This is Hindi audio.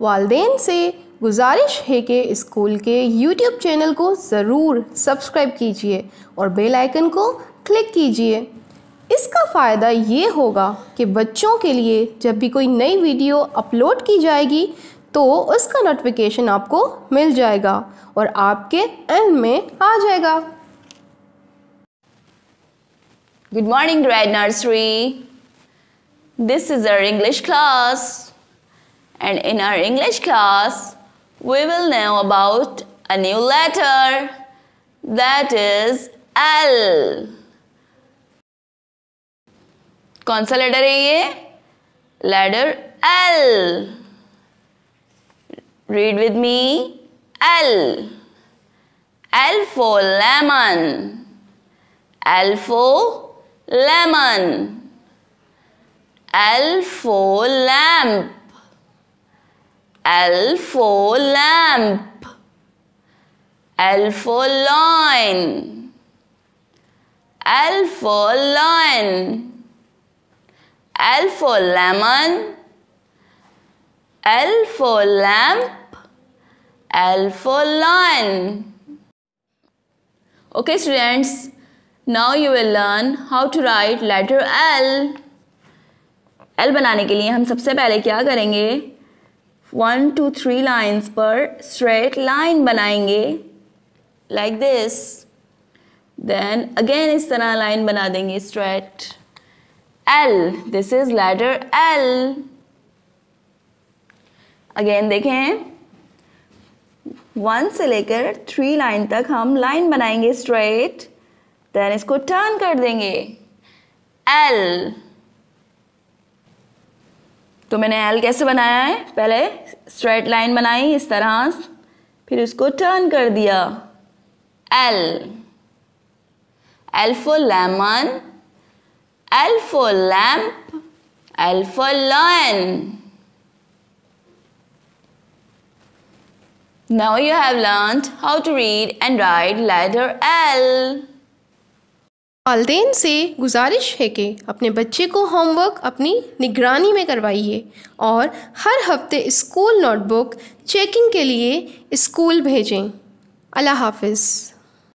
वालदेन से गुजारिश है कि स्कूल के यूट्यूब चैनल को ज़रूर सब्सक्राइब कीजिए और बेल आइकन को क्लिक कीजिए इसका फ़ायदा ये होगा कि बच्चों के लिए जब भी कोई नई वीडियो अपलोड की जाएगी तो उसका नोटिफिकेशन आपको मिल जाएगा और आपके एल में आ जाएगा good morning grade nursery this is our English class And in our English class, we will know about a new letter that is L. कौन सा लेटर है ये letter L. Read with me. L. L lemon. L lemon. L for lamp. L for lamp. L for line. L for line. L for lemon. L for lamp. L for line. Okay students, now you will learn how to write letter L. L बनाने के लिए हम सबसे पहले क्या करेंगे वन टू थ्री लाइन्स पर स्ट्रेट लाइन बनाएंगे लाइक दिस देन अगेन इस तरह लाइन बना देंगे straight L this is letter L again देखें वन से लेकर थ्री लाइन तक हम लाइन बनाएंगे स्ट्रेट देन इसको टर्न कर देंगे एल तो मैंने एल कैसे बनाया है पहले स्ट्रेट लाइन बनाई इस तरह फिर उसको टर्न कर दिया L L for lemon L for lamp L for lawn Now you have learned how to read and write letter L. वालदेन से गुजारिश है कि अपने बच्चे को होमवर्क अपनी निगरानी में करवाइए और हर हफ्ते स्कूल नोटबुक चेकिंग के लिए स्कूल भेजें अल्लाह हाफिज़